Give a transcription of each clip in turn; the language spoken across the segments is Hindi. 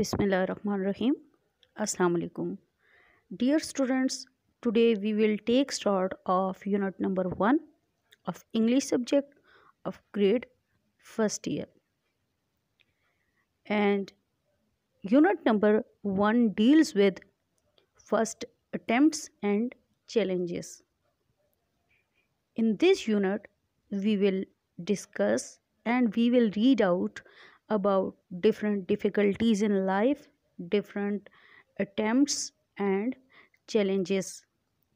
Bismillah ar-Rahman Bismillahirrahmanirrahim. Assalamu alaikum. Dear students, today we will take start of unit number 1 of English subject of grade first year. And unit number 1 deals with first attempts and challenges. In this unit, we will discuss and we will read out about different difficulties in life, different attempts and challenges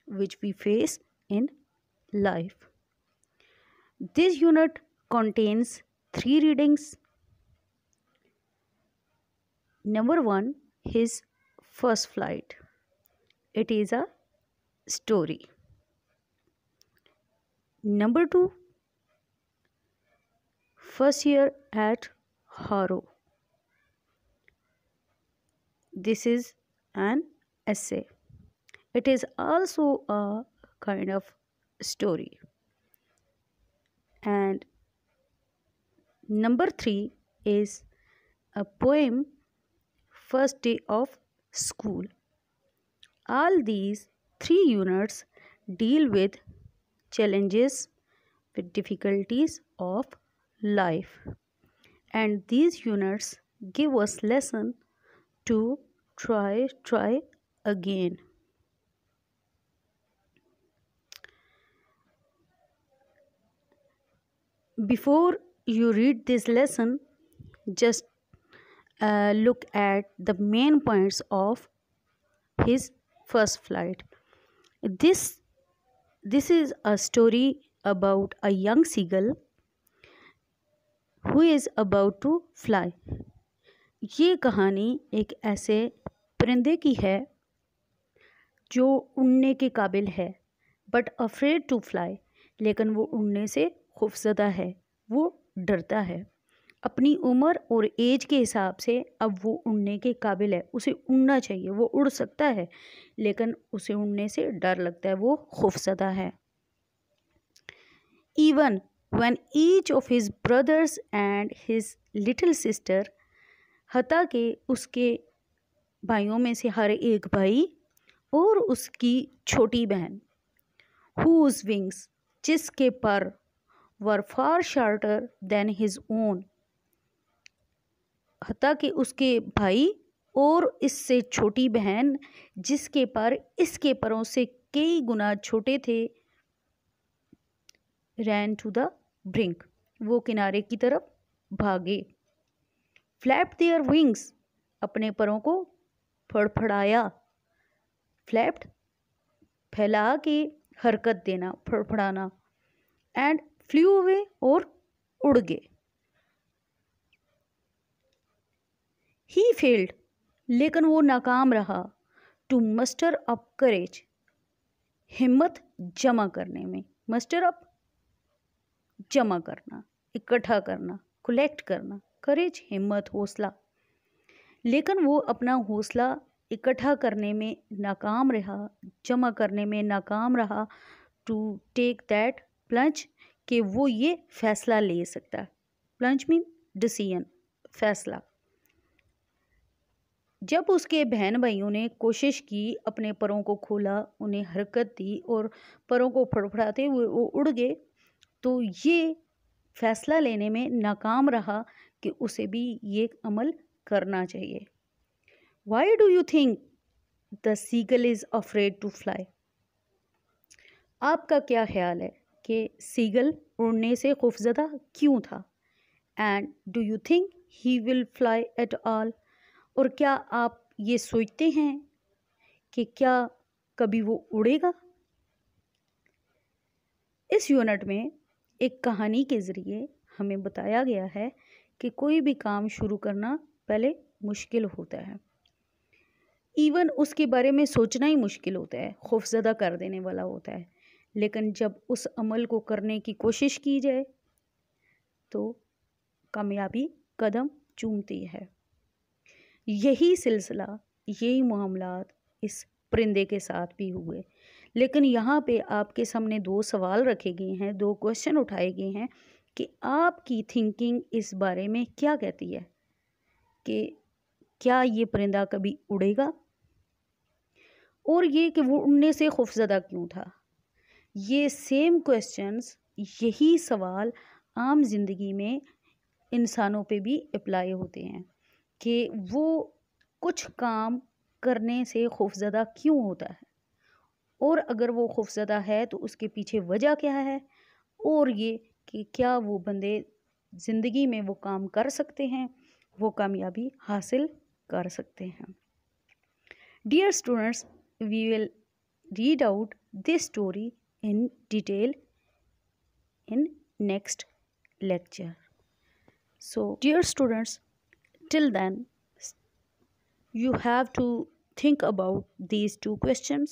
which we face in life. This unit contains three readings. Number one, his first flight. It is a story. Number two, first year at Haro. This is an essay. It is also a kind of story. And number three is a poem, First Day of School. All these three units deal with challenges, with difficulties of life and these units give us lesson to try try again before you read this lesson just uh, look at the main points of his first flight this this is a story about a young seagull who is about to fly ये कहानी एक ऐसे परिंदे की है जो उड़ने के काबिल है बट अफ्रेड टू फ्लाई लेकिन वो उड़ने से खौफजदा है वो डरता है अपनी उम्र और एज के हिसाब से अब वो उड़ने के काबिल है उसे उड़ना चाहिए वो उड़ सकता है लेकिन उसे उड़ने से डर लगता है वो खौफजदा है even when each of his brothers and his little sister हता के उसके भाइयों में से हर एक भाई और उसकी छोटी बहन हुज विंग्स जिसके पर were far shorter than his own हता कि उसके भाई और इससे छोटी बहन जिसके पर इसके परों से कई गुना छोटे थे रैन टू द ब्रिंक वो किनारे की तरफ भागे फ्लैप देयर विंग्स अपने परों को फड़फड़ाया फ्लैप्ड फैला के हरकत देना फड़फड़ाना एंड फ्लू अवे और उड़ गए ही फेल्ड लेकिन वो नाकाम रहा टू मस्टर अप करेज हिम्मत जमा करने में मस्टर अप जमा करना इकट्ठा करना कलेक्ट करना करेज हिम्मत हौसला लेकिन वो अपना हौसला इकट्ठा करने में नाकाम रहा जमा करने में नाकाम रहा टू टेक दैट प्लंज कि वो ये फैसला ले सकता है प्लंज मीन डिसीजन फैसला जब उसके बहन भाइयों ने कोशिश की अपने परों को खोला उन्हें हरकत दी और परों को फड़फड़ाते हुए वो उड़ गए तो ये फैसला लेने में नाकाम रहा कि उसे भी ये अमल करना चाहिए why do you think the seagull is afraid to fly आपका क्या ख्याल है कि सीगल उड़ने से खुफजदा क्यों था and do you think he will fly at all और क्या आप ये सोचते हैं कि क्या कभी वो उड़ेगा इस यूनिट में एक कहानी के ज़रिए हमें बताया गया है कि कोई भी काम शुरू करना पहले मुश्किल होता है इवन उसके बारे में सोचना ही मुश्किल होता है खौफजदा कर देने वाला होता है लेकिन जब उस अमल को करने की कोशिश की जाए तो कामयाबी कदम चूमती है यही सिलसिला यही मामला इस परिंदे के साथ भी हुए लेकिन यहाँ पे आपके सामने दो सवाल रखे गए हैं दो क्वेश्चन उठाए गए हैं कि आपकी थिंकिंग इस बारे में क्या कहती है कि क्या ये परिंदा कभी उड़ेगा और ये कि वो उड़ने से खुफजदा क्यों था ये सेम क्वेश्चंस यही सवाल आम ज़िंदगी में इंसानों पे भी अप्लाई होते हैं कि वो कुछ काम करने से खुफजदा क्यों होता है और अगर वो खौफजदा है तो उसके पीछे वजह क्या है और ये कि क्या वो बंदे ज़िंदगी में वो काम कर सकते हैं वो कामयाबी हासिल कर सकते हैं dear students we will read out this story in detail in next lecture so dear students till then you have to think about these two question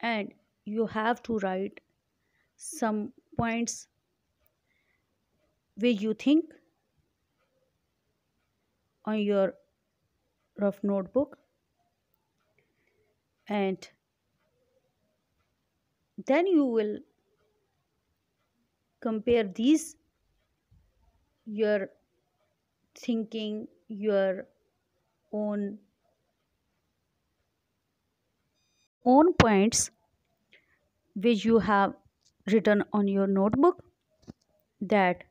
and you have to write some points where you think on your rough notebook and then you will compare these your thinking your own own points which you have written on your notebook that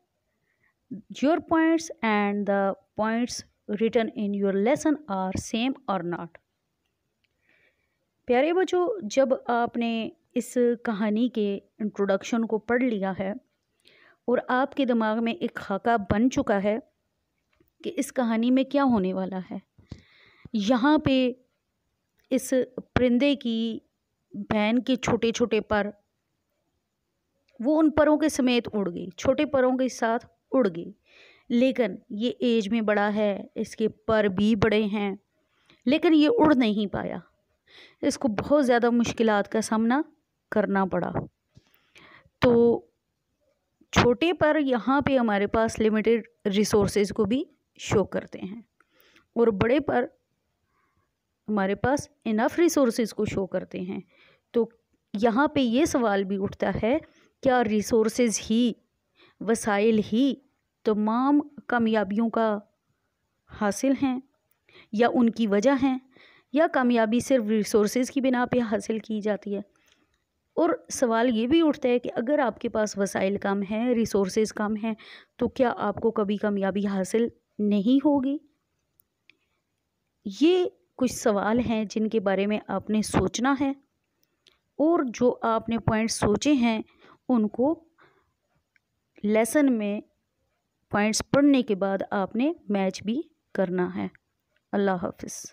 your points and the points written in your lesson are same or not प्यारे बच्चों जब आपने इस कहानी के इंट्रोडक्शन को पढ़ लिया है और आपके दिमाग में एक खाका बन चुका है कि इस कहानी में क्या होने वाला है यहाँ पे इस परिंदे की बहन के छोटे छोटे पर वो उन परों के समेत उड़ गई छोटे परों के साथ उड़ गई लेकिन ये एज में बड़ा है इसके पर भी बड़े हैं लेकिन ये उड़ नहीं पाया इसको बहुत ज़्यादा मुश्किल का सामना करना पड़ा तो छोटे पर यहाँ पे हमारे पास लिमिटेड रिसोर्सेज को भी शो करते हैं और बड़े पर हमारे पास इनफ रिसोर्सेज को शो करते हैं तो यहाँ पे ये सवाल भी उठता है क्या रिसोर्सेज ही वसाइल ही तमाम कामयाबियों का हासिल हैं या उनकी वजह हैं या कामयाबी सिर्फ रिसोर्सेज की बिना पे हासिल की जाती है और सवाल ये भी उठता है कि अगर आपके पास वसाइल कम हैं रिसोर्सेज कम हैं तो क्या आपको कभी कामयाबी हासिल नहीं होगी ये कुछ सवाल हैं जिनके बारे में आपने सोचना है और जो आपने पॉइंट सोचे हैं उनको लेसन में पॉइंट्स पढ़ने के बाद आपने मैच भी करना है अल्लाह हाफिज़